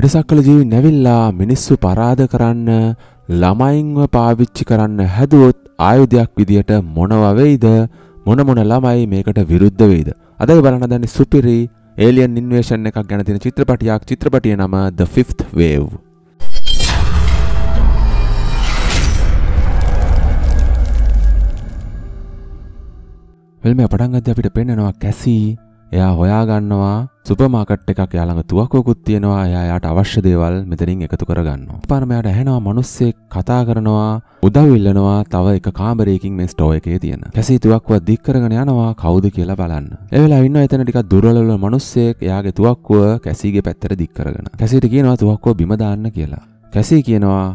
පිටසක් කළ ජීවීන් ඇවිල්ලා මිනිස්සු පරාද කරන්න ළමයින්ව පාවිච්චි කරන්න හැදුවොත් ආයුධයක් විදියට මොනව වෙයිද මොන මොන ළමයි මේකට විරුද්ධ වෙයිද අද බලන දැනි සුපිරි ඒලියන් ඉන්වේෂන් එකක් ගැන තියෙන චිත්‍රපටයක් චිත්‍රපටිය නම The Fifth Wave වෙල්ම පටන් ගද්දී අපිට පෙන්නනවා කැසී එයා හොයා ගන්නවා සුපර් මාකට් එකක් එයා ළඟ තුවක්කුවකුත් තියෙනවා. එයා එයාට අවශ්‍ය දේවල් මෙතනින් එකතු කරගන්නවා. පාරම එයාට ඇහෙනවා මිනිස්සෙක් කතා කරනවා, උදව් ඉල්ලනවා තව එක කාමරයකින් මේ ස්ටෝ එකේ තියෙන. කැසී තුවක්කුව දික් කරගෙන යනවා කවුද කියලා බලන්න. ඒ වෙලාව ඉන්නවා එතන ටිකක් දුර්වලවල මිනිස්සෙක් එයාගේ තුවක්කුව කැසීගේ පැත්තට දික් කරගෙන. කැසීට කියනවා තුවක්කුව බිම දාන්න කියලා. කැසී කියනවා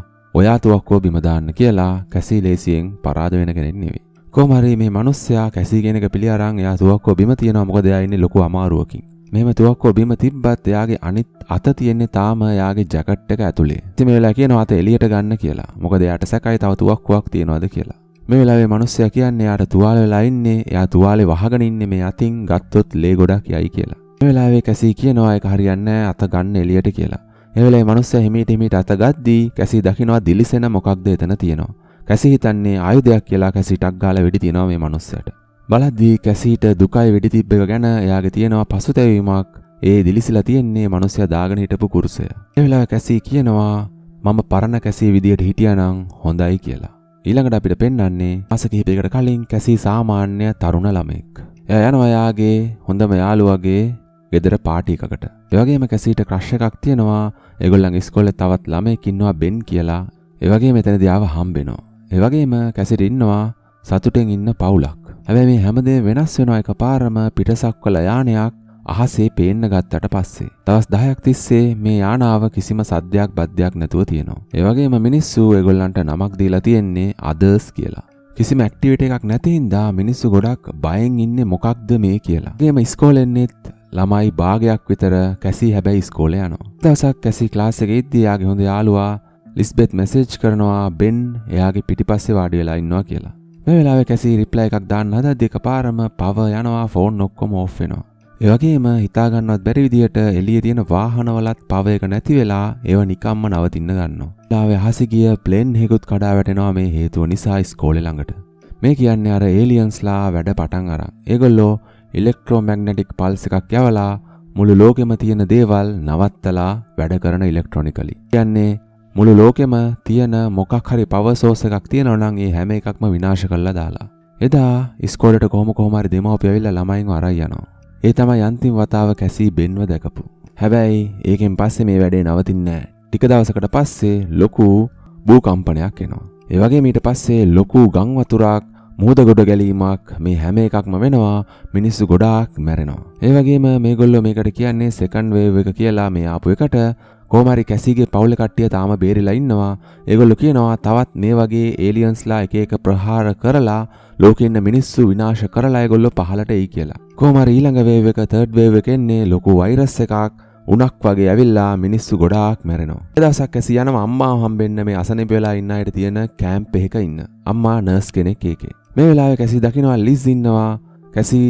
ඔයා තුවක්කුව බිම දාන්න කියලා කැසී ලේසියෙන් පරාද වෙන කෙනෙක් නෙවෙයි. කොහමරි මේ මිනිස්සයා කැසිගෙනක පිළියරන් එයා තුවක්කෝ බිම තියනවා මොකද එයා ඉන්නේ ලොකු අමාරුවකින්. මෙහෙම තුවක්කෝ බිම තිබ්බත් එයාගේ අනිත් අත තියෙන්නේ තාම එයාගේ ජැකට් එක ඇතුලේ. ඉතින් මේ වෙලාව කියනවා අත එළියට ගන්න කියලා. මොකද එයාට සැකයි තව තුවක්කුවක් තියනවාද කියලා. මේ වෙලාවේ මිනිස්සයා කියන්නේ එයාට තුවාල වෙලා ඉන්නේ. එයා තුවාලේ වහගෙන ඉන්නේ මේ අතින් ගත්තොත් ලේ ගොඩක් යයි කියලා. මේ වෙලාවේ කැසි කියනවා ඒක හරියන්නේ නැහැ අත ගන්න එළියට කියලා. එවලේ මනුස්ස හිමීට හිමීට අතගද්දී කැසි දකිනවා දිලිසෙන මොකක්ද එතන තියෙනවා. කැසි හිතන්නේ ආයුධයක් කියලා කැසිටක් ගාලා වෙඩි තියනවා මේ මනුස්සයාට. බලද්දී කැසීට දුකයි වෙඩි තිබ්බ එක ගැන එයාගේ තියෙනවා පසුතැවීමක්. ඒ දිලිසිලා තියෙන්නේ මනුස්සයා දාගෙන හිටපු කුරුසය. ඒ වෙලාව කැසී කියනවා මම පරණ කැසී විදියට හිටියානම් හොඳයි කියලා. ඊළඟට අපිට පෙන්වන්නේ මාස කිහිපයකට කලින් කැසී සාමාන්‍ය තරුණ ළමෙක්. එයා යනවා යාගේ හොඳම යාළුවගේ ගෙදර පාටි එකකට. ඒ වගේම කැසීට ක්‍රෂ් එකක් තියෙනවා. ඒගොල්ලන් ඉස්කෝලේ තවත් ළමෙක් ඉන්නවා බෙන් කියලා. ඒ වගේම එතනදී ආව හම්බෙනවා. ඒ වගේම කැසිට ඉන්නවා සතුටෙන් ඉන්න පවුලක්. හැබැයි මේ හැමදේම වෙනස් වෙනවා එකපාරම පිටසක්වල යානයක් අහසේ පේන්න ගත්තට පස්සේ. දවස් 10ක් තිස්සේ මේ යානාව කිසිම සද්දයක් බද්දයක් නැතුව තියෙනවා. ඒ වගේම මිනිස්සු ඒගොල්ලන්ට නමක් දීලා තියෙන්නේ others කියලා. කිසිම ඇක්ටිවිටි එකක් නැති හින්දා මිනිස්සු ගොඩක් බයෙන් ඉන්නේ මොකක්ද මේ කියලා. ඒගොම ඉස්කෝලෙන්නේත් ළමයි භාගයක් විතර කැසි හැබැයි ඉස්කෝලේ යනවා. දවසක් කැසි ක්ලාස් එකේ ඉද්දී යාගේ හොඳ යාළුවා ලිස්බෙත් මැසේජ් කරනවා බෙන් එයාගේ පිටිපස්සේ වාඩි වෙලා ඉන්නවා කියලා. මේ වෙලාවේ කැසී රිප්ලයි එකක් දාන්න හදද්දී එකපාරම පව යනවා ෆෝන් ඔක්කොම ඔෆ් වෙනවා. ඒ වගේම හිතාගන්නවත් බැරි විදියට එළියේ තියෙන වාහනවලත් පව එක නැති වෙලා ඒව නිකම්ම නවතින්න ගන්නවා. ඊළාවේ හසිගිය ප්ලේන් එකකුත් කඩා වැටෙනවා මේ හේතුව නිසා ඉස්කෝලේ ළඟට. මේ කියන්නේ අර ඒලියන්ස්ලා වැඩ පටන් අරන්. ඒගොල්ලෝ ඉලෙක්ට්‍රෝමැග්නටික් පල්ස් එකක් යවලා මුළු ලෝකෙම තියෙන දේවල් නවත්තලා වැඩ කරන ඉලෙක්ට්‍රොනිකලි. කියන්නේ මුළු ලෝකෙම තියෙන මොකක් හරි පවර් සෝස් එකක් තියෙනවා නම් ඒ හැම එකක්ම විනාශ කරලා දාලා. එදා ඉස්කෝලේට කොහොම කොහොම හරි දෙමව්පිය ඇවිල්ලා ළමයින්ව අරන් යනවා. ඒ තමයි අන්තිම වතාව කැසී බෙන්ව දැකපු. හැබැයි ඒකෙන් පස්සේ මේ වැඩේ නවතින්නේ නැහැ. ටික දවසකට පස්සේ ලොකු භූකම්පනයක් එනවා. ඒ වගේ ඊට පස්සේ ලොකු ගම් වතුරක් මුහද ගොඩ ගැලීමක් මේ හැම එකක්ම වෙනවා මිනිස්සු ගොඩාක් මැරෙනවා. ඒ වගේම මේගොල්ලෝ මේකට කියන්නේ සෙකන්ඩ් වේව් එක කියලා මේ ආපු එකට කෝමරි කැසිගේ පවුල කට්ටිය තාම බේරිලා ඉන්නවා. ඒගොල්ලෝ කියනවා තවත් මේ වගේ ඒලියන්ස්ලා එක එක ප්‍රහාර කරලා ලෝකෙ ඉන්න මිනිස්සු විනාශ කරලා ඒගොල්ලෝ පහලට එයි කියලා. කෝමරි ඊළඟ වේව් එක තර්ඩ් වේව් එක එන්නේ ලොකු වෛරස් එකක්. උනක් වගේ ඇවිල්ලා මිනිස්සු ගොඩාක් මැරෙනවා. එදසක් ඇසි යනවා අම්මා හම්බෙන්න මේ අසනීප වෙලා ඉන්න අයට තියෙන කැම්ප් එකක ඉන්න. අම්මා නර්ස් කෙනෙක් ඒකේ. මේ වෙලාවේ කැසි දකිනවා ලිස් ඉන්නවා. කැසි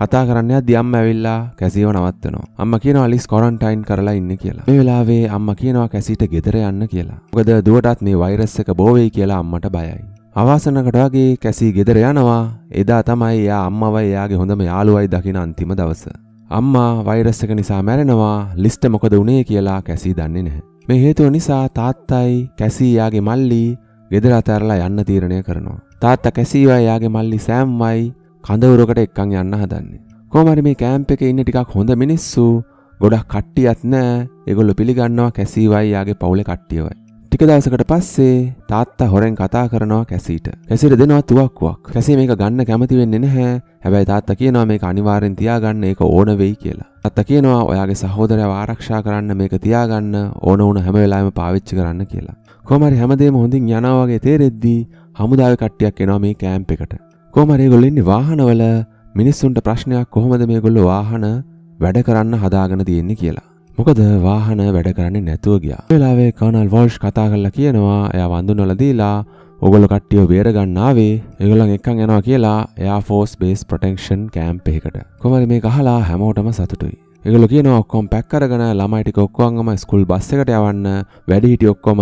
කතා කරන්න දියම් ඇවිල්ලා කැසිව නවත්වනවා අම්ම කියනවා ලිස් කොරන්ටයින් කරලා ඉන්න කියලා මේ වෙලාවේ අම්ම කියනවා කැසිට ගෙදර යන්න කියලා මොකද දුවටත් මේ වෛරස් එක බෝවෙයි කියලා අම්මට බයයි අවාසනකට වගේ කැසි ගෙදර යනවා එදා තමයි එයා අම්මවයි එයාගේ හොඳම යාළුවයි දකින අන්තිම දවස අම්මා වෛරස් එක නිසා මැරෙනවා ලිස්ට මොකද වුනේ කියලා කැසි දන්නේ නැහැ මේ හේතුව නිසා තාත්තයි කැසීයාගේ මල්ලි ගෙදර අතැරලා යන්න තීරණය කරනවා. තාත්තා කැසීවා යාගේ මල්ලි සෑම්මයි කඳවුරකට එක්කන් යන්න හදන්නේ. කොහමරි මේ කැම්ප් එකේ ඉන්න ටිකක් හොඳ මිනිස්සු ගොඩක් කට්ටියක් නෑ. ඒගොල්ලෝ පිළිගන්නවා කැසීවයි යාගේ පවුලේ කට්ටියවයි. ටික දවසකට පස්සේ තාත්තා හොරෙන් කතා කරනවා කැසීට. කැසීට දෙනවා තුවක්කුවක්. කැසී මේක ගන්න කැමති වෙන්නේ නැහැ. හැබැයි තාත්තා කියනවා මේක අනිවාර්යෙන් තියාගන්න ඒක ඕන වෙයි කියලා. තාත්තා කියනවා ඔයාගේ සහෝදරයව ආරක්ෂා කරන්න මේක තියාගන්න ඕන වුණ හැම වෙලාවෙම පාවිච්චි කරන්න කියලා. කොහමරි හැමදේම හොඳින් යනවා වගේ තේරෙද්දී හමුදාවේ කට්ටියක් එනවා මේ කැම්ප් එකට. කෝමරේ ගොල්ලෙන්නේ වාහනවල මිනිස්සුන්ට ප්‍රශ්නයක් කොහොමද මේ ගොල්ල වාහන වැඩ කරන්න හදාගෙන තියෙන්නේ කියලා. මොකද වාහන වැඩ කරන්නේ නැතුව ගියා. වෙලාවේ කර්නල් වෝල්ෂ් කතා කරලා කියනවා එයා වඳුනවල දීලා ඔගොල්ලෝ කට්ටිය බේර ගන්න ආවේ ඒගොල්ලන් එක්කන් යනවා කියලා එයා ෆෝස් බේස් ප්‍රොටෙක්ෂන් කැම්ප් එකකට. කොහොමද මේක අහලා හැමෝටම සතුටුයි. ඒගොල්ලෝ කියනවා ඔක්කොම පැක් කරගෙන ළමයි ටික ඔක්කොම ස්කූල් බස් එකට යවන්න වැඩිහිටි ඔක්කොම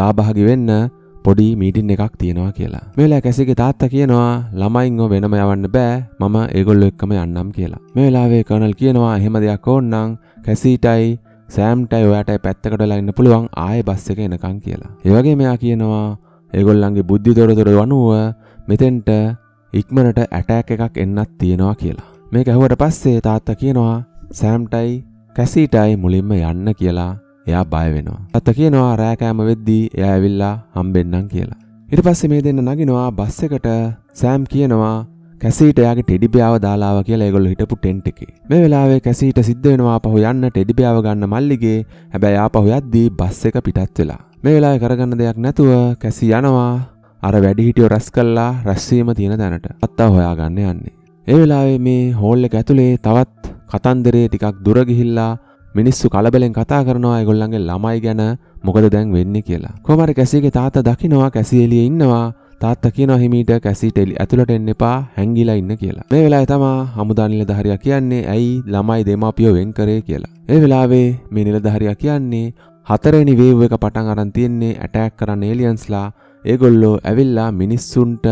සහභාගි වෙන්න පොඩි මීටින් එකක් තියෙනවා කියලා. මේ වෙලාවේ කැසිගේ තාත්තා කියනවා ළමයින්ව වෙනම යවන්න බෑ මම ඒගොල්ලෝ එක්කම යන්නම් කියලා. මේ වෙලාවේ කර්නල් කියනවා එහෙම දෙයක් ඕන නම් කැසීටයි සෑම්ටයි ඔයාටයි පැත්තකට වෙලා ඉන්න පුළුවන් ආයේ බස් එක එනකන් කියලා. ඒ වගේ මෙයා කියනවා ඒගොල්ලන්ගේ බුද්ධි දොරදොර වනුව මෙතෙන්ට ඉක්මනට ඇටෑක් එකක් එන්නත් තියෙනවා කියලා. මේක ඇහුවට පස්සේ තාත්තා කියනවා සෑම්ටයි කැසීටයි මුලින්ම යන්න කියලා එයා බය වෙනවා. තාත්තා කියනවා රෑ කෑම වෙද්දී එයා ඇවිල්ලා හම්බෙන්නම් කියලා. ඊට පස්සේ මේ දෙන්න නගිනවා බස් එකට සෑම් කියනවා කැසීට යාගේ ටෙඩිබියාව දාලාව කියලා ඒගොල්ලෝ හිටපු ටෙන්ට් එකේ. මේ වෙලාවේ කැසීට සිද්ධ වෙනවා ආපහු යන්න ටෙඩිබියාව ගන්න මල්ලිගේ. හැබැයි ආපහු යද්දී බස් එක පිටත් වෙලා. මේ වෙලාවේ කරගන්න දෙයක් නැතුව කැසී යනවා අර වැඩිහිටියෝ රැස් කළා රැස් වීම තියෙන තැනට. අත්තා හොයාගන්න යන්නේ. ඒ වෙලාවේ මේ හෝල් එක ඇතුලේ තවත් කතන්දරේ ටිකක් දුර ගිහිල්ලා මිනිස්සු කලබලෙන් කතා කරනවා ඒගොල්ලන්ගේ ළමයි ගැන මොකද දැන් වෙන්නේ කියලා. කොහමර කැසියගේ තාත්තා දකිනවා කැසිය එළියේ ඉන්නවා තාත්ත කියන හිමීට කැසිට එලි ඇතුළට එන්න එපා හැංගිලා ඉන්න කියලා. මේ වෙලාවේ තමා හමුදා නිලධාරියා කියන්නේ ඇයි ළමයි දෙමාපියෝ වෙන් කරේ කියලා. ඒ වෙලාවේ මේ නිලධාරියා කියන්නේ හතරවෙනි වේව් එක පටන් අරන් තියෙන්නේ ඇටැක් කරන ඒලියන්ස්ලා ඒගොල්ලෝ ඇවිල්ලා මිනිස්සුන්ට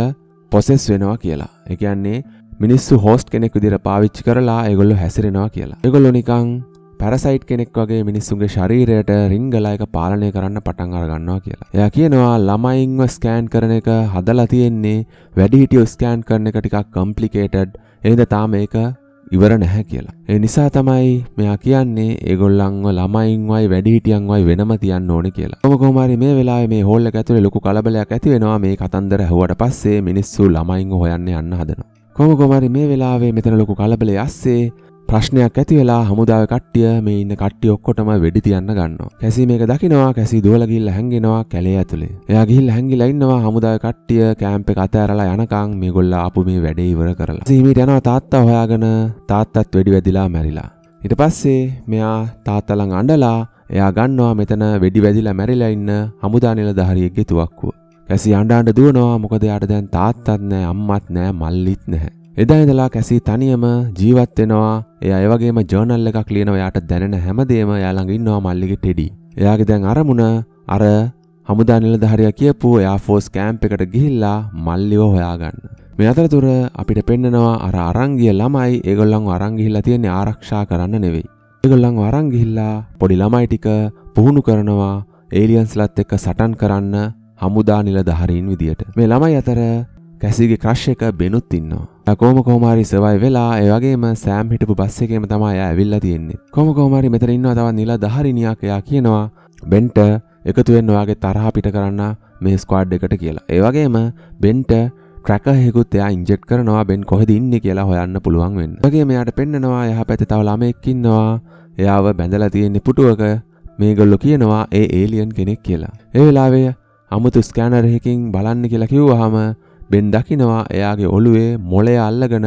පොසෙස් වෙනවා කියලා. ඒ කියන්නේ මිනිස්සු හෝස්ට් කෙනෙක් විදිහට පාවිච්චි කරලා ඒගොල්ලෝ හැසිරෙනවා කියලා. ඒගොල්ලෝ නිකන් පැරසයිට් කෙනෙක් වගේ මිනිස්සුන්ගේ ශරීරයට රිංගලා එක පාලනය කරන්න පටන් අරගන්නවා කියලා. එයා කියනවා ළමයින්ව ස්කෑන් කරන එක හදලා තියෙන්නේ වැඩිහිටියෝ ස්කෑන් කරන එක ටිකක් කම්ප්ලිකේටඩ්. එහෙනම් තාම ඒක ඉවර නැහැ කියලා. ඒ නිසා තමයි මෙයා කියන්නේ ඒගොල්ලන්ව ළමයින්වයි වැඩිහිටියන්වයි වෙනම තියන්න ඕනේ කියලා. කොහොම කොහම හරි මේ වෙලාවේ මේ හෝල් එක ඇතුලේ ලොකු කලබලයක් ඇති වෙනවා මේ කතන්දර ඇහුවට පස්සේ මිනිස්සු ළමයින්ව හොයන්න යන්න හදනවා. කොහොම කොහම හරි මේ වෙලාවේ මෙතන ලොකු කලබලයක් ඇස්සේ ප්‍රශ්නයක් ඇති වෙලා හමුදාව කට්ටිය මේ ඉන්න කට්ටිය ඔක්කොටම වෙඩි තියන්න ගන්නවා. කැසි මේක දකිනවා කැසි දුවලා ගිහිල්ලා හැංගෙනවා කැලේ ඇතුලේ. එයා ගිහිල්ලා හැංගිලා ඉන්නවා හමුදාව කට්ටිය කැම්ප් එක අතහැරලා යනකම් මේගොල්ලෝ ආපු මේ වැඩේ ඉවර කරලා. සීමීට යනවා තාත්තා හොයාගෙන තාත්තත් වෙඩි වැදිලා මැරිලා. ඊට පස්සේ මෙයා තාත්තා ළඟ අඬලා එයා ගන්නවා මෙතන වෙඩි වැදිලා මැරිලා ඉන්න හමුදා නිලධාරියෙක්ගේ තුවක්කුව. කැසි අඬ අඬ දුවනවා මොකද යාට දැන් තාත්තත් නැහැ අම්මත් නැහැ මල්ලිත් නැහැ. එදා ඉඳලා කැසී තනියම ජීවත් වෙනවා. එයා ඒ වගේම ජර්නල් එකක් ලියනවා. එයාට දැනෙන හැමදේම එයා ළඟ ඉන්නවා මල්ලිගේ ටෙඩි. එයාගේ දැන් අරමුණ අර හමුදා නිලධාරියා කියපු එයා ෆෝස් කැම්ප් එකට ගිහිල්ලා මල්ලිව හොයාගන්න. මේ අතරතුර අපිට පෙන්නනවා අර අරන් ගිය ළමයි ඒගොල්ලන්ව අරන් ගිහිල්ලා තියෙන්නේ ආරක්ෂා කරන්න නෙවෙයි. ඒගොල්ලන්ව අරන් ගිහිල්ලා පොඩි ළමයි ටික පුහුණු කරනවා ඒලියන්ස්ලත් එක්ක සටන් කරන්න හමුදා නිලධාරීන් විදියට. මේ ළමයි අතර කැසීගේ ක්‍රශ් එක බෙනුත් ඉන්නවා. කොම කෝමරි සවයි වෙලා ඒවගේම සෑම් හිටපු බස් එකේම තමයි ඇවිල්ලා තියෙන්නේ කොම කෝමරි මෙතන ඉන්නවා තවත් නිලා දහරිනියක් එයා කියනවා බෙන්ට එකතු වෙන්න ඔයාගේ තරහ පිට කරන්න මේ ස්ක්වාඩ් එකට කියලා ඒ වගේම බෙන්ට ට්‍රැකහෙකුත් එයා ඉන්ජෙක්ට් කරනවා බෙන් කොහෙද ඉන්නේ කියලා හොයන්න පුළුවන් වෙන්න. වගේ මෙයාට පෙන්නනවා යහපැත්තේ තව ළමයෙක් ඉන්නවා. එයාව බැඳලා තියෙන පුටුවක මේගොල්ලෝ කියනවා ඒ ඒලියන් කෙනෙක් කියලා. ඒ වෙලාවේ අමුතු ස්කෑනර් එකකින් බලන්න කියලා කිව්වහම බෙන් දකිනවා එයාගේ ඔළුවේ මොළය අල්ලගෙන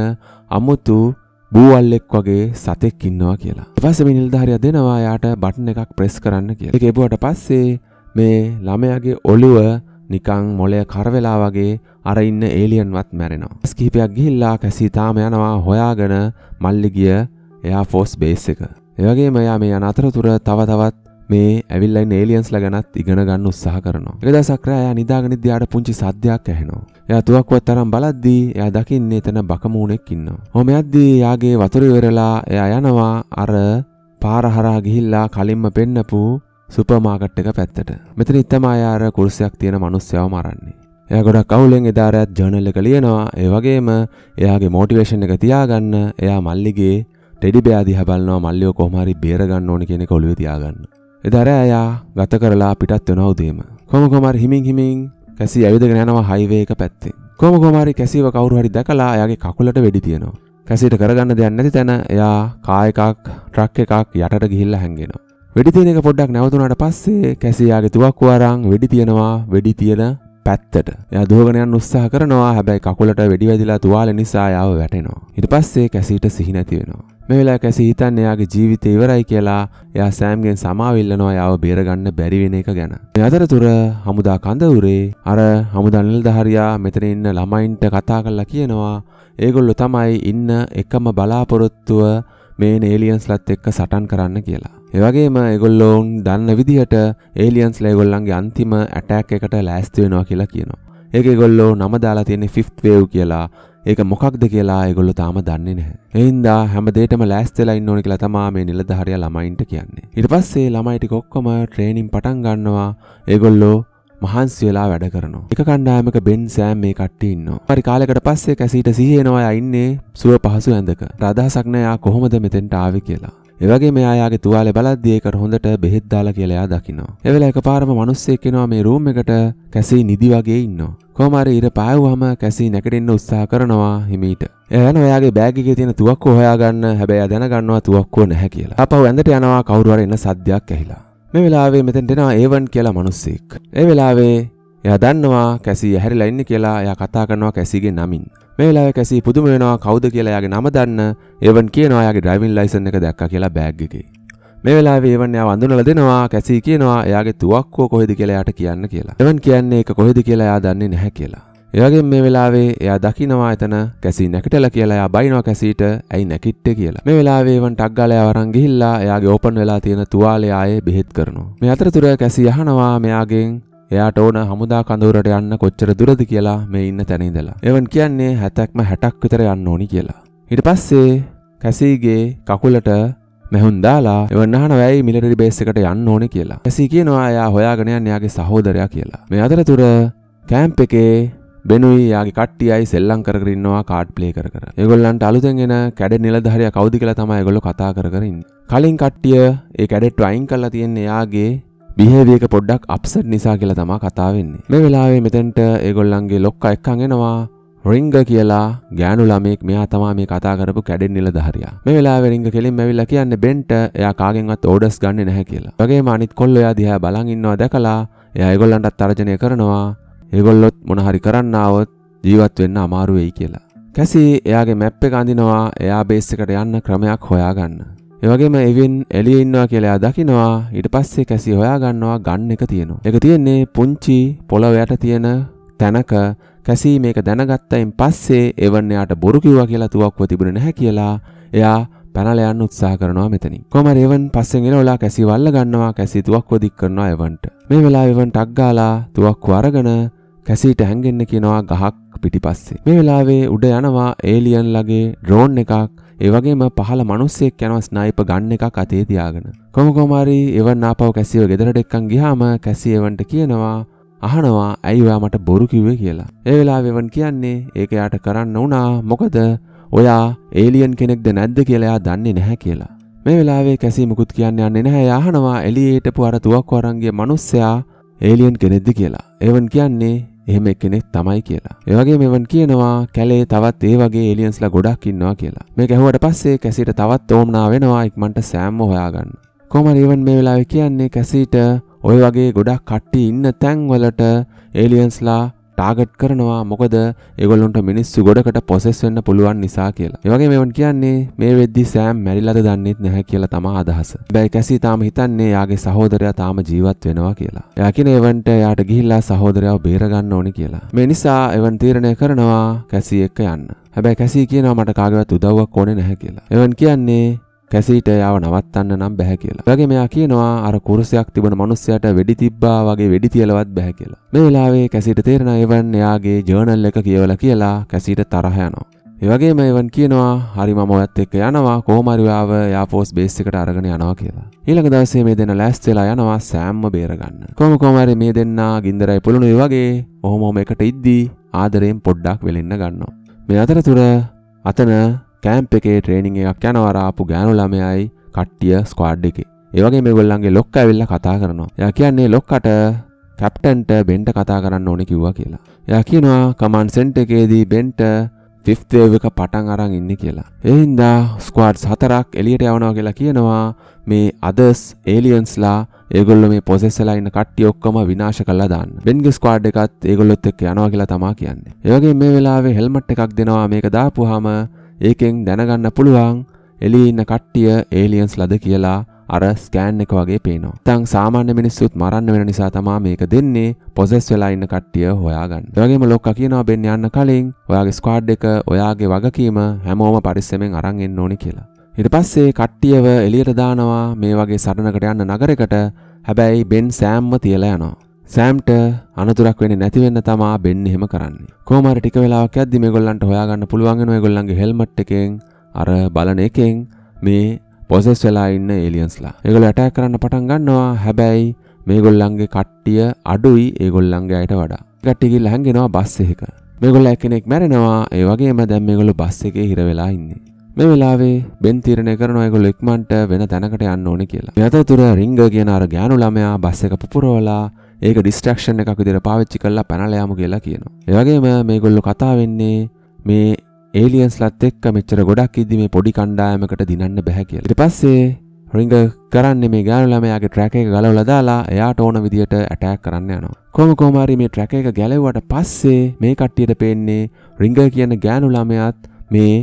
අමුතු බූවල්ලෙක් වගේ සතෙක් ඉන්නවා කියලා. ඊපස්සේ මේ නිලධාරියා දෙනවා එයාට බටන් එකක් ප්‍රෙස් කරන්න කියලා. ඒක එබුවට පස්සේ මේ ළමයාගේ ඔළුව නිකං මොලය කරවෙලා වගේ අර ඉන්න ඒලියන්වත් මැරෙනවා. බස් කිහිපයක් ගිහිල්ලා කැසී තාම යනවා හොයාගෙන මල්ලි ගිය එයා ෆෝස් බේස් එක. ඒ වගේම එයා මේ අනතුරුතුර තව තවත් මේ ඇවිල්ලයි නේලියන්ස් ලගනත් ඉගෙන ගන්න උත්සාහ කරනවා. එක දවසක් රෑ එයා නිදාගෙන ඉඳියාට පුංචි සද්දයක් ඇහෙනවා. එයා තුවක්කුවක් තරම් බලද්දී එයා දකින්නේ එතන බකමූණෙක් ඉන්නවා. ඔහොම යද්දී එයාගේ වතුර ඉවරලා එයා යනවා අර පාර හරහා ගිහිල්ලා කලින්ම පෙන්නපු සුපර් මාකට් එක පැත්තට. මෙතන ඉතමා අර කුරුසයක් තියෙන මිනිස්සයව මරන්නේ. එයා ගොඩක් අවුලෙන් එදා රැත් ජර්නල් එක ලියනවා. ඒ වගේම එයාගේ මොටිවේෂන් එක තියාගන්න එයා මල්ලිගේ ටෙඩි බෑ දිහා බලනවා මල්ලිව කොහොම හරි බේර ගන්න ඕනේ කියන එක ඔළුවේ තියාගන්න. එදරෑයා ගත කරලා පිටත් වෙන උදේම. කොම කොමරි හිමින් හිමින් කැසි ඇවිදගෙන යනවා හයිවේ එක පැත්තේ. කොම කොමරි කැසිව කවුරු හරි දැකලා එයාගේ කකුලට වෙඩි තියනවා. කැසිට කරගන්න දෙයක් නැති තැන එයා කා එකක් ට්‍රක් එකක් යටට ගිහිල්ලා හැංගෙනවා. වෙඩි තියෙන එක පොඩ්ඩක් නැවතුණාට පස්සේ කැසියාගේ තුවක්කුව අරන් වෙඩි තියනවා වෙඩි තියලා පැත්තට එයා දුවගෙන යන්න උත්සාහ කරනවා හැබැයි කකුලට වෙඩි වැදිලා තුවාල නිසා යාව වැටෙනවා ඊට පස්සේ කැසීට සිහි නැති වෙනවා මේ වෙලාවට කැසි හිතන්නේ එයාගේ ජීවිතේ ඉවරයි කියලා එයා සෑම්ගෙන් සමාව ඉල්ලනවා එයාව බේරගන්න බැරි වෙන එක ගැන. මේ අතරතුර හමුදා කඳවුරේ අර හමුදා නිලධාරියා මෙතන ඉන්න ළමයින්ට කතා කරලා කියනවා ඒගොල්ලෝ තමයි ඉන්න එකම බලාපොරොත්තුව මේ නේලියන්ස්ලත් එක්ක සටන් කරන්න කියලා. ඒවගේම ඒගොල්ලෝන් දන්න විදිහට ඒලියන්ස් ලේගොල්ලන්ගේ අන්තිම ඇටෑක් එකට ලෑස්ති වෙනවා කියලා කියනවා. ඒක ඒගොල්ලෝ නම දාලා තියෙන්නේ ෆිෆ්ත් වේව් කියලා. ඒක මොකක්ද කියලා ඒගොල්ලෝ තාම දන්නේ නැහැ. ඒ හින්දා හැම දෙයකම ලෑස්ති වෙලා ඉන්න ඕනේ කියලා තමා මේ නිලධාරියා ළමයින්ට කියන්නේ. ඊට පස්සේ ළමයි ටික ඔක්කොම ට්‍රේනින් පටන් ගන්නවා. ඒගොල්ලෝ මහන්සි වෙලා වැඩ කරනවා. එක කණ්ඩායමක බෙන් සෑම් මේ කට්ටිය ඉන්නවා. හරි කාලයකට පස්සේ කැසීට සිහි එනවා යා ඉන්නේ සුව පහසු ඇඳක. අදහසක් නෑ යා කොහොමද මෙතෙන්ට ආවේ කියලා. ඒ වගේම එයාගේ තුවාලේ බලද්දී ඒකට හොඳට බෙහෙත් දාලා කියලා එයා දකිනවා. ඒ වෙලාව එකපාරම මිනිස්සෙක් එනවා මේ රූම් එකට කැසී නිදි වගේ ඉන්නවා. කොහොම හරි ඉර පායුවාම කැසී නැගිටින්න උත්සාහ කරනවා හිමීට. එයා යනවා එයාගේ බෑග් එකේ තියෙන තුවක්කුව හොයාගන්න. හැබැයි එයා දැනගන්නවා තුවක්කුව නැහැ කියලා. අපහු ඇඳට යනවා කවුරු හරි එන සද්දයක් ඇහිලා. මේ වෙලාවේ මෙතෙන්ට එනවා ඒවන් කියලා මිනිස්සෙක්. ඒ වෙලාවේ එයා දන්නවා කැසී හැරිලා ඉන්නේ කියලා එයා කතා කරනවා කැසීගේ නමින්. මේ වෙලාවේ කැසී පුදුම වෙනවා කවුද කියලා එයාගේ නම දන්න එවන් කියනවා එයාගේ ඩ්‍රයිවිං ලයිසන් එක දැක්කා කියලා බෑග් එකේ. මේ වෙලාවේ එවන් එයා වඳුනලා දෙනවා කැසී කියනවා එයාගේ තුවක්කුව කොහෙද කියලා එයාට කියන්න කියලා. එවන් කියන්නේ ඒක කොහෙද කියලා එයා දන්නේ නැහැ කියලා. ඒවගේ මේ වෙලාවේ එයා දකිනවා එතන කැසි නැකටලා කියලා එයා බයිනවා කැසීට ඇයි නැකිට්ටේ කියලා. මේ වෙලාවේ වන් ටක් ගාලා එයා වරන් ගිහිල්ලා එයාගේ ඕපන් වෙලා තියෙන තුවාලය ආයේ බෙහෙත් කරනවා. මේ අතරතුර කැසි අහනවා මෙයාගෙන් එයාට ඕන හමුදා කඳවුරට යන්න කොච්චර දුරද කියලා මේ ඉන්න තැන ඉඳලා. එවන් කියන්නේ 70ක්ම 60ක් විතර යන්න ඕනි කියලා. ඊට පස්සේ කැසීගේ කකුලට මෙහුන් දාලා එවන්නහන වැයි මිලටරි බේස් එකට යන්න ඕනේ කියලා. ඇසි කියනවා එයා හොයාගෙන යන්නේ එයාගේ සහෝදරයා කියලා. මේ අතරතුර කැම්ප් එකේ බෙනුයි යාගේ කට්ටියයි සෙල්ලම් කර කර ඉන්නවා කාඩ් ප්ලේ කර කර. ඒගොල්ලන්ට අලුතෙන් එන කැඩෙට් නිලධාරියා කවුද කියලා තමයි ඒගොල්ලෝ කතා කර කර ඉන්නේ. කලින් කට්ටිය ඒ කැඩෙට් වයින් කරලා තියන්නේ එයාගේ බිහේවියක පොඩ්ඩක් අප්සට් නිසා කියලා තමා කතා වෙන්නේ. මේ වෙලාවේ මෙතෙන්ට ඒගොල්ලන්ගේ ලොක්කා එක්කන් එනවා. රිංග කියලා ගෑනු ළමෙක් මෙයා තමා මේ කතා කරපු කැඩෙන් නිලධාරියා. මේ වෙලාවේ රිංග කෙලින්ම ඇවිල්ලා කියන්නේ බෙන්ට එයා කාගෙන්වත් ඕඩර්ස් ගන්නෙ නැහැ කියලා. වගේම අනිත් කොල්ලෝ එයා දිහා බලන් ඉන්නවා දැකලා එයා ඒගොල්ලන්ටත් තරජනය කරනවා. ඒගොල්ලොත් මොන හරි කරන්න આવොත් ජීවත් වෙන්න අමාරු වෙයි කියලා. කැසි එයාගේ මැප් එක අඳිනවා එයා බේස් එකට යන්න ක්‍රමයක් හොයාගන්න. ඒ වගේම එවෙන් එළියේ ඉන්නවා කියලා එයා දකිනවා ඊට පස්සේ කැසිය හොයා ගන්නවා ගන්න එක තියෙනවා. ඒක තියෙන්නේ පුංචි පොළව යට තියෙන තැනක කැසී මේක දැනගත්තයින් පස්සේ එවන් එයාට බොරු කිව්වා කියලා තුවක්කුව තිබුණේ නැහැ කියලා එයා පැනල යන්න උත්සාහ කරනවා මෙතනින්. කොහමද එවන් පස්සෙන් එනවලා කැසි වල්ල ගන්නවා කැසි තුවක්කුව දික් කරනවා එවන්ට. මේ වෙලාවේ එවන් ටක් ගාලා තුවක්කුව අරගෙන කැසිට හැංගෙන්න කියනවා ගහක් පිටිපස්සේ. මේ වෙලාවේ උඩ යනවා ඒලියන් ලගේ ඩ්‍රෝන් එකක්. ඒවගේම පහල මනුස්සෙක් යනව ස්නයිප ගන්න එකක් අතේ තියාගෙන. කොමකොමරි එවන් ආපව කැසිව ගෙදරට එක්කන් ගිහාම කැසියවන්ට කියනවා අහනවා ඇයිවා මට බොරු කිව්වේ කියලා. ඒ වෙලා වෙවන් කියන්නේ ඒක යාට කරන්න වුණා මොකද ඔයා ඒලියන් කෙනෙක්ද නැද්ද කියලා දන්නේ නැහැ කියලා. මේ වෙලාවේ කැසි මුකුත් කියන්න යන්නේ නැහැ යහනවා එළියේටපු අර තුවක් වරන්ගේ මනුස්සයා ඒලියන් කෙනෙක්ද කියලා. එවන් කියන්නේ එහෙම එක්කෙනෙක් තමයි කියලා. ඒ වගේ මෙවන් කියනවා කැලේ තවත් ඒ වගේ එලියන්ස්ලා ගොඩක් ඉන්නවා කියලා. මේක ඇහුවට පස්සේ කැසිට තවත් ඕමනා වෙනවා ඉක්මනට සෑම්ව හොයාගන්න. කොහමද ඊවන් මේ වෙලාවේ කියන්නේ කැසිට ওই වගේ ගොඩක් කට්ටි ඉන්න තැන්වලට එලියන්ස්ලා ටාගට් කරනවා මොකද ඒගොල්ලොන්ට මිනිස්සු ගොඩකට පොසෙස් වෙන්න පුළුවන් නිසා කියලා. ඒ වගේ මේවන් කියන්නේ මේ වෙද්දි සෑම් මැරිලාද දන්නේත් නැහැ කියලා තමයි අදහස. හැබැයි කැසී තාම හිතන්නේ යාගේ සහෝදරයා තාම ජීවත් වෙනවා කියලා. එයා කියන එවන්ට යාට ගිහිල්ලා සහෝදරයාව බේර ගන්න ඕනි කියලා. මේ නිසා එවන් තීරණය කරනවා කැසී එක්ක යන්න. හැබැයි කැසී කියනවා මට කාගවත් උදව්වක් ඕනේ නැහැ කියලා. එවන් කියන්නේ කැසීට යාව නවත්තන්න නම් බැහැ කියලා. වගේ මෙයා කියනවා අර කුරුසයක් තිබුණ මිනිස්සයාට වෙඩි තිබ්බා වගේ වෙඩි තියලවත් බැහැ කියලා. මේ වෙලාවේ කැසීට තේරෙන එවන් එයාගේ ජර්නල් එක කියවලා කියලා කැසීට තරහ යනවා. ඒ වගේම එවන් කියනවා හරි මම ඔයත් එක්ක යනවා කොහොම හරි ආව යාපෝස් බේස් එකට අරගෙන යනවා කියලා. ඊළඟ දවසේ මේ දෙන්න ලෑස්ති වෙලා යනවා සෑම්ම බේරගන්න. කොහොම කොහම හරි මේ දෙන්නා ගින්දරයි පුළුණු ඒ වගේ ඔහොම ඔහොම එකට ඉද්දී ආදරයෙන් පොඩ්ඩක් වෙලෙන්න ගන්නවා. මේ අතරතුර අතන කෑම්ප එකේ ට්‍රේනිං එකක් යනවරාපු ගෑනු ළමයයි කට්ටිය ස්කවාඩ් එකේ ඒවගේ මේගොල්ලන්ගේ ලොක්ක ඇවිල්ල කතා කරනවා ය කියන්නේ ලොක්කට කැප්ටන්ට බෙන්ට කතා කරන්න ඕන කිව්වා කියලා ය කියනවා කමන් සෙන්ට් එකේදී බෙන්ට ෆිස්තේව එක පටන් අරන් ඉන්න කියලා එහින්දා ස්කවාඩ් සතරක් එලියට යවනවා කියලා කියනවා මේ අදස් ඒලියන්ස්ලා ඒගොල්ල මේ පොසෙස්සලා ඉන්න කට්ටිය ඔක්කොම විනාශ කරලා දාන්න. බෙන්ගේ ස්ක්වාඩ් එකත් ඒගොල්ලොත් එක්ක යනවා කියලා තමා කියන්නේ. ඒ වගේ මේ වෙලාවේ හෙල්මට් එකක් දෙනවා මේක දාපුවාම ඒකෙන් දැනගන්න පුළුවන් එලි ඉන්න කට්ටිය ඒලියන්ස් ලද කියලා අර ස්කෑන් එක වගේ පේනවා. තං සාමාන්‍ය මිනිස්සුත් මරන්න වෙන නිසා තමා මේක දෙන්නේ පොසෙස් වෙලා ඉන්න කට්ටිය හොයාගන්න. ඒ වගේම ලොක්කා කියනවා බෙන් යන්න කලින් ඔයාගේ ස්ක්වාඩ් එක ඔයාගේ වගකීම හැමෝම පරිස්සමෙන් අරන් එන්න ඕනි කියලා. ඊට පස්සේ කට්ටියව එළියට දානවා මේ වගේ සටනකට යන්න නගරයකට. හැබැයි බෙන් සෑම්ම තියලා යනවා. සෑම්ට අනතුරක් වෙන්නේ නැති වෙන්න තමා බෙන් එහෙම කරන්නේ. කොහොම හරි ටික වෙලාවක් යද්දි මේගොල්ලන්ට හොයාගන්න පුළුවන් වෙන ඔයගොල්ලන්ගේ හෙල්මට් එකෙන් අර බලන එකෙන් මේ පොසෙස් වෙලා ඉන්න ඒලියන්ස්ලා. ඒගොල්ලෝ ඇටැක් කරන්න පටන් ගන්නවා. හැබැයි මේගොල්ලන්ගේ කට්ටිය අඩුයි ඒගොල්ලන්ගේ අයට වඩා. කට්ටිය ගිහලා හැංගෙනවා බස් එකක. මේගොල්ලෝ එක්කෙනෙක් මැරෙනවා. ඒ වගේම දැන් මේගොල්ලෝ බස් එකේ හිර වෙලා ඉන්නේ. මේ වෙලාවේ බෙන් තීරණය කරන ඔයගොල්ලෝ ඉක්මනට වෙන තැනකට යන්න ඕනේ කියලා. මේ අතරතුර රින්ග කියන අර ගෑනු ළමයා බස් එක පුපුරවලා ඒක ඩිස්ටක්ෂන් එකක් විදිර පාවිච්චි කල්ලා පැනලයාම කියලා කියනවා. ඒවගේම මේ ගොල්ලො කතා වෙන්නේ මේ ඒලියන්ස්ලත් එක්ක මෙච්චර ගොඩක් ඉදදි මේ පොඩි කණ්ඩායමකට දිනන්න බැහැ කියල පස්සේ රිංග කරන්න මේ ගෑනුලමයාගේ ට්‍රැක එක ගලවල දාලා එයාට ඕන විදිහට ඇටෑක් කරන්න යනවා. කොම කෝමාරි මේ ට්‍රැක එක ගැලව්වට පස්සේ මේ කට්ටියට පේන්නේ රිංග කියන ගෑනුලමයත් මේ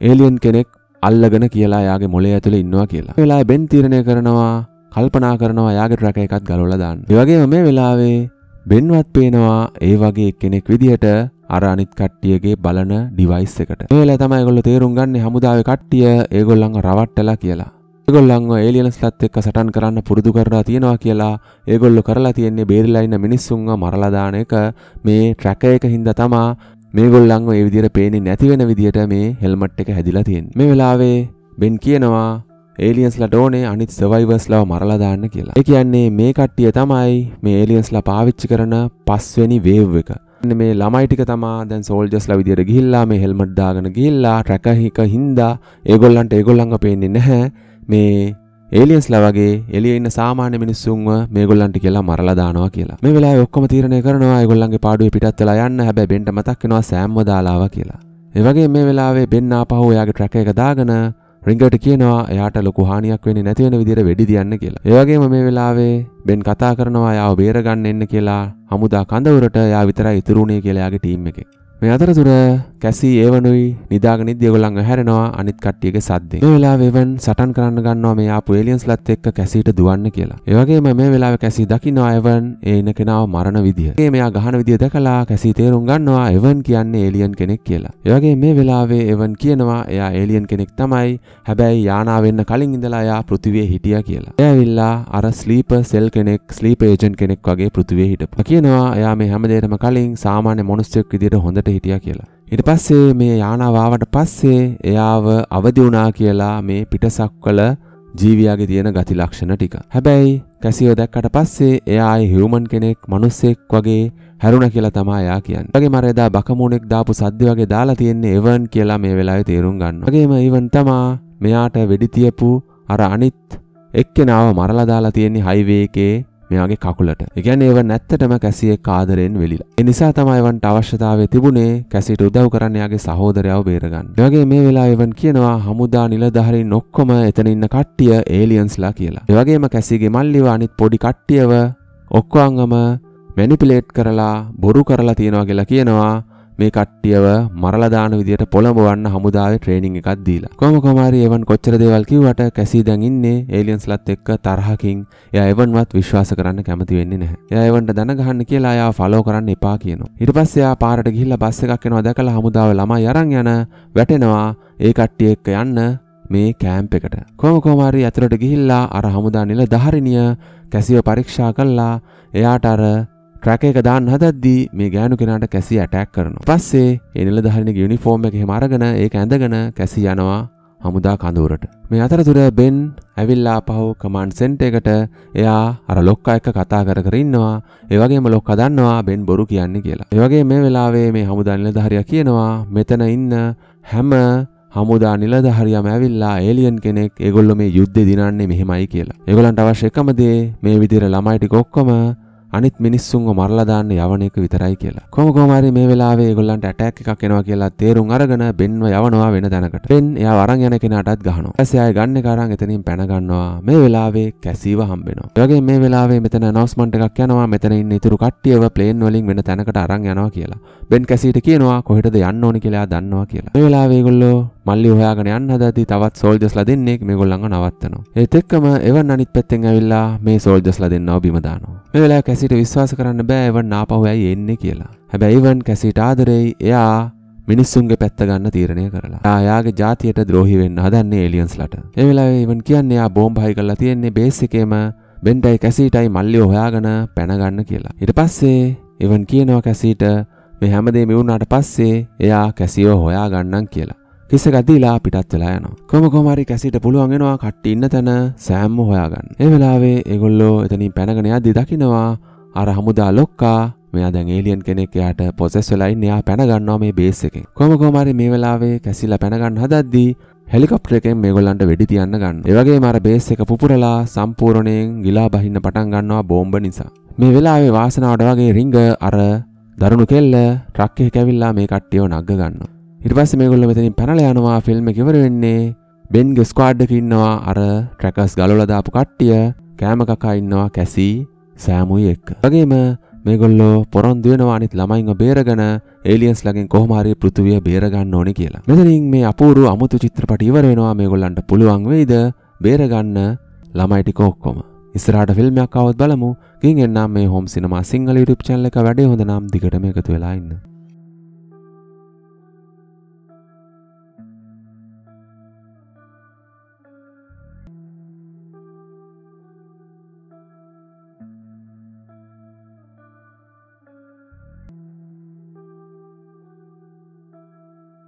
ඒලියන් කෙනෙක් අල්ලගෙන කියලා යාගේ මොලේ ඇතුළ ඉන්නවා කියලා. වෙලා බෙන් තීරණය කරනවා කල්පනා කරනවා යාගේ රැක එකක් ගලවලා දාන්න. ඒ වගේම මේ වෙලාවේ බෙන්වත් පේනවා ඒ වගේ කෙනෙක් විදිහට අර අනිත් කට්ටියගේ බලන ඩිවයිස් එකට. මේ වෙලාවේ තමයි ඒගොල්ලෝ තේරුම් ගන්න හමුදාවේ කට්ටිය ඒගොල්ලන්ව රවට්ටලා කියලා. ඒගොල්ලන්ව ඒලියන්ස්ලත් එක්ක සටන් කරන්න පුරුදු කරලා තියෙනවා කියලා ඒගොල්ලෝ කරලා තියෙන්නේ බේරිලා ඉන්න මිනිස්සුන්ව මරලා දාන එක මේ ට්‍රැක එක හින්දා තමා මේගොල්ලන්ව ඒ විදිහට පේන්නේ නැති වෙන විදිහට මේ හෙල්මට් එක හැදිලා තියෙන්නේ. මේ වෙලාවේ බෙන් කියනවා ඒලියන්ස්ලා ඩෝනේ අනිත් සවයිවර්ස්ලාව මරලා දාන්න කියලා. ඒ කියන්නේ මේ කට්ටිය තමයි මේ ඒලියන්ස්ලා පාවිච්චි කරන පස්වෙනි වේව් එක. මේ ළමයි ටික තමා දැන් සෝල්ජස්ලා විදියට ගිහිල්ලා මේ හෙල්මට් දාගෙන ගිහිල්ලා රැකහික හින්දා ඒගොල්ලන්ට ඒගොල්ලන්ව පේන්නේ නැහැ. මේ ඒලියන්ස්ලා වගේ එළියේ ඉන්න සාමාන්‍ය මිනිස්සුන්ව මේගොල්ලන්ට කියලා මරලා දානවා කියලා. මේ වෙලාවේ ඔක්කොම තීරණය කරනවා ඒගොල්ලන්ගේ පාඩුවේ පිටත් වෙලා යන්න. හැබැයි බෙන්ට මතක් වෙනවා සෑම්ව දාලාවා කියලා. ඒ වගේ මේ වෙලාවේ බෙන් ආපහු එයාගේ ට්‍රැක එක දාගෙන රිංගට කියනවා එයාට ලොකු හානියක් වෙන්නේ නැති වෙන විදිහට වෙඩි තියන්න කියලා. ඒ වගේම මේ වෙලාවේ බෙන් කතා කරනවා යාව බේරගන්න එන්න කියලා හමුදා කඳවුරට යා විතරයි ඉතුරු වුණේ කියලා යාගේ ටීම් එකේ. මේ අතරතුර කැසී ඒවනුයි නිදාගනිත් දෙගොල්ලන්ව හැරෙනවා අනිත් කට්ටියගේ සද්දෙන්. මේ වෙලාවේ වෙවන් සටන් කරන්න ගන්නවා මේ ආපු ඒලියන්ස්ලත් එක්ක කැසීට දුවන්න කියලා. ඒ වගේම මේ වෙලාවේ කැසී දකින්නවා එවන් ඒ ඉන කෙනාව මරණ විදිය. ඒ මෙයා ගහන විදිය දැකලා කැසී තේරුම් ගන්නවා එවන් කියන්නේ ඒලියන් කෙනෙක් කියලා. ඒ වගේ මේ වෙලාවේ එවන් කියනවා එයා ඒලියන් කෙනෙක් තමයි. හැබැයි යානා වෙන්න කලින් ඉඳලා එයා පෘථිවියේ හිටියා කියලා. එයාවිල්ලා අර ස්ලීපර් සෙල් කෙනෙක් ස්ලීපර් ඒජන්ට් කෙනෙක් වගේ පෘථිවියේ හිටපු. කියනවා එයා මේ හැමදේටම කලින් සාමාන්‍ය මිනිස්සෙක් විදියට හොඳට හිටියා කියලා. ඊට පස්සේ මේ යානාව ආවට පස්සේ එයාව අවදි වුණා කියලා මේ පිටසක්වල ජීවියාගේ තියෙන ගති ලක්ෂණ ටික. හැබැයි කැසියෝ දැක්කට පස්සේ එයා ආයේ හියුමන් කෙනෙක්, මිනිස්සෙක් වගේ හැරුණ කියලා තමයි එයා කියන්නේ. වගේ මර එදා බකමූණෙක් දාපු සද්ද වගේ දාලා තියෙන්නේ එවන් කියලා මේ වෙලාවේ තේරුම් ගන්නවා. වගේම ඊවන් තමා මෙයාට වෙඩි තියපු අර අනිත් එක්කෙනාව මරලා දාලා තියෙන්නේ හයිවේ එකේ මෙයාගේ කකුලට. ඒ කියන්නේ ඒව නැත්තටම කැසියේ කාදරෙන් වෙලිලා. ඒ නිසා තමයි එවන්ට අවශ්‍යතාවය තිබුණේ කැසියට උදව් කරන්න එයාගේ සහෝදරයව බේරගන්න. ඒ වගේ මේ වෙලාවේ එවන් කියනවා හමුදා නිලධාරීන් ඔක්කොම එතන ඉන්න කට්ටිය ඒලියන්ස්ලා කියලා. ඒ වගේම කැසිගේ මල්ලිව අනිත් පොඩි කට්ටියව ඔක්කොංගම මැනිපිලේට් කරලා බොරු කරලා තියනවා කියලා කියනවා මේ කට්ටියව මරලා දාන විදියට පොළඹවන්න හමුදාවේ ට්‍රේනින් එකක් දීලා. කොහොම කොමාරි එවන් කොච්චර දේවල් කිව්වට කැසී දැන් ඉන්නේ ඒලියන්ස්ලත් එක්ක තරහකින්. එයා එවන්වත් විශ්වාස කරන්න කැමති වෙන්නේ නැහැ. එයා එවන්ට දන ගහන්න කියලා එයා ෆලෝ කරන්න එපා කියනවා. ඊට පස්සේ එයා පාරට ගිහිල්ලා බස් එකක් එනවා දැකලා හමුදාවේ ළමයි අරන් යන වැටෙනවා ඒ කට්ටිය එක්ක යන්න මේ කෑම්ප එකට. කොහොම කොමාරි ඇතුළට ගිහිල්ලා අර හමුදා නිල දහරිනිය කැසිව පරීක්ෂා කළා. එයාට අර ක්‍රැක එක දාන්න හදද්දී මේ ගෑනු කෙනාට කැසි ඇටැක් කරනවා. පස්සේ ඒ නිලධාරිණියගේ යුනිෆෝම් එක එහෙම අරගෙන ඒක ඇඳගෙන කැසි යනවා හමුදා කඳුවරට. මේ අතරතුර බෙන් ඇවිල්ලා පහු කමන්ඩ් සෙන්ට් එකට එයා අර ලොක්කා එක්ක කතා කර කර ඉන්නවා. ඒ වගේම ලොක්කා දන්නවා බෙන් බොරු කියන්නේ කියලා. ඒ වගේ මේ වෙලාවේ මේ හමුදා නිලධාරියා කියනවා මෙතන ඉන්න හැම හමුදා නිලධාරියම ඇවිල්ලා ඒලියන් කෙනෙක් ඒගොල්ලෝ මේ යුද්ධේ දිනන්නේ මෙහෙමයි කියලා. ඒගොල්ලන්ට අවශ්‍ය එකම දේ මේ විදිහට ළමයි ටික ඔක්කොම අනිත් මිනිස්සුන්ව මරලා දාන්න යවන එක විතරයි කියලා. කොහොම කොහම හරි මේ වෙලාවේ ඒගොල්ලන්ට ඇටැක් එකක් එනවා කියලා තේරුම් අරගෙන බෙන්ව යවනවා වෙන තැනකට. බෙන් එයා අරන් යන කෙනාටත් ගහනවා. ඊපස්සේ ආයෙ ගන්න එක අරන් එතනින් පැන ගන්නවා. මේ වෙලාවේ කැසීව හම්බෙනවා. ඒ වගේ මේ වෙලාවේ මෙතන අනවුස්මන්ට් එකක් යනවා. මෙතන ඉන්න ඉතුරු කට්ටියව ප්ලේන් වලින් වෙන තැනකට අරන් යනවා කියලා. බෙන් කැසීට කියනවා කොහෙටද යන්න ඕනි කියලා දන්නවා කියලා. මේ වෙලාවේ ඒගොල්ලෝ මල්ලි හොයාගෙන යන්න හදද්දී තවත් සෝල්ජස්ලා දෙන්නෙක් මේගොල්ලන්ව නවත්තනවා. ඒත් එක්කම එවන් අනිත් පැත්තෙන් ඇවිල්ලා මේ සෝල්ජස්ලා දෙන්නව බිම දානවා. මේ වෙලාව කැසිට විශ්වාස කරන්න බෑ එවන් නාපහු ඇයි එන්නේ කියලා. හැබැයි එවන් කැසිට ආදරෙයි එයා මිනිස්සුන්ගේ පැත්ත ගන්න තීරණය කරලා. එයා එයාගේ ජාතියට ද්‍රෝහි වෙන්න හදන්නේ ඒලියන්ස්ලට. ඒ වෙලාවේ එවන් කියන්නේ එයා බෝම්බ හයි කරලා තියෙන්නේ බේස් එකේම බෙන්ඩයි කැසිටයි මල්ලිව හොයාගෙන පැන ගන්න කියලා. ඊට පස්සේ එවන් කියනවා කැසිට මේ හැමදේම වුණාට පස්සේ එයා කැසිව හොයා ගන්නම් කියලා. හිස ගදීලා පිටත් වෙලා යනවා. කොහොම කොහම හරි කැසිට පුළුවන් වෙනවා කට්ටි ඉන්න තැන සෑම්ම හොයාගන්න. ඒ වෙලාවේ ඒගොල්ලෝ එතනින් පැනගෙන යද්දි දකින්නවා අර හමුදා ලොක්කා මෙයා දැන් ඒලියන් කෙනෙක් එයාට පොසෙස් වෙලා ඉන්නේ. එයා පැනගන්නවා මේ බේස් එකෙන්. කොහොම කොහම හරි මේ වෙලාවේ කැසිලා පැනගන්න හදද්දී හෙලිකොප්ටර් එකෙන් මේගොල්ලන්ට වෙඩි තියන්න ගන්න. ඒ වගේම අර බේස් එක පුපුරලා සම්පූර්ණයෙන් ගිලා බහින්න පටන් ගන්නවා බෝම්බ නිසා. මේ වෙලාවේ වාසනාවට වගේ රිංග අර දරුණු කෙල්ල ට්‍රක් එකේ කැවිලා මේ කට්ටියව නග්ග ගන්නවා. ඉරිපස්ස මේගොල්ල මෙතනින් පැනල යනවා ෆිල්ම් කිවර වෙන්නේ බෙන්ග ස්කවාඩ්ඩක ඉන්නවා අර ට්‍රැකස් ගලොලදාපු කට්ටිය කෑමකකා ඉන්නවා කැසි සෑමුයි එක්. වගේම මේගොල්ලෝ පොරොන්දු වෙනවා අනිත් ළමයින්ව බේරගෙන ඒලියන්ස් ළඟින් කොහොම හරි පෘථිවිය බේර ගන්න ඕනේ කියලා. මෙතනින් මේ අපූර්ව අමුතු චිත්‍රපටි ඉවර වෙනවා මේගොල්ලන්ට පුළුවන් වෙයිද බේර ගන්න ළමයි ටික ඔක්කොම. ඉස්සරහට ෆිල්ම් එකක් ආවොත් බලමු. ගින් එන්නම් මේ හෝම් සිනමා සිංහල YouTube channel එක වැඩේ හොඳ නම් දිගටම එකතු වෙලා ඉන්න.